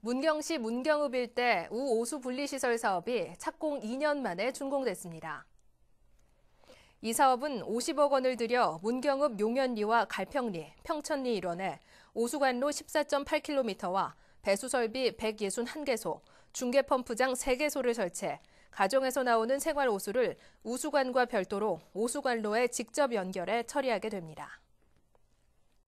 문경시 문경읍 일대 우오수 분리시설 사업이 착공 2년 만에 준공됐습니다. 이 사업은 50억 원을 들여 문경읍 용현리와 갈평리, 평천리 일원에 오수관로 14.8km와 배수설비 161개소, 중계펌프장 3개소를 설치해 가정에서 나오는 생활 오수를 우수관과 별도로 오수관로에 직접 연결해 처리하게 됩니다.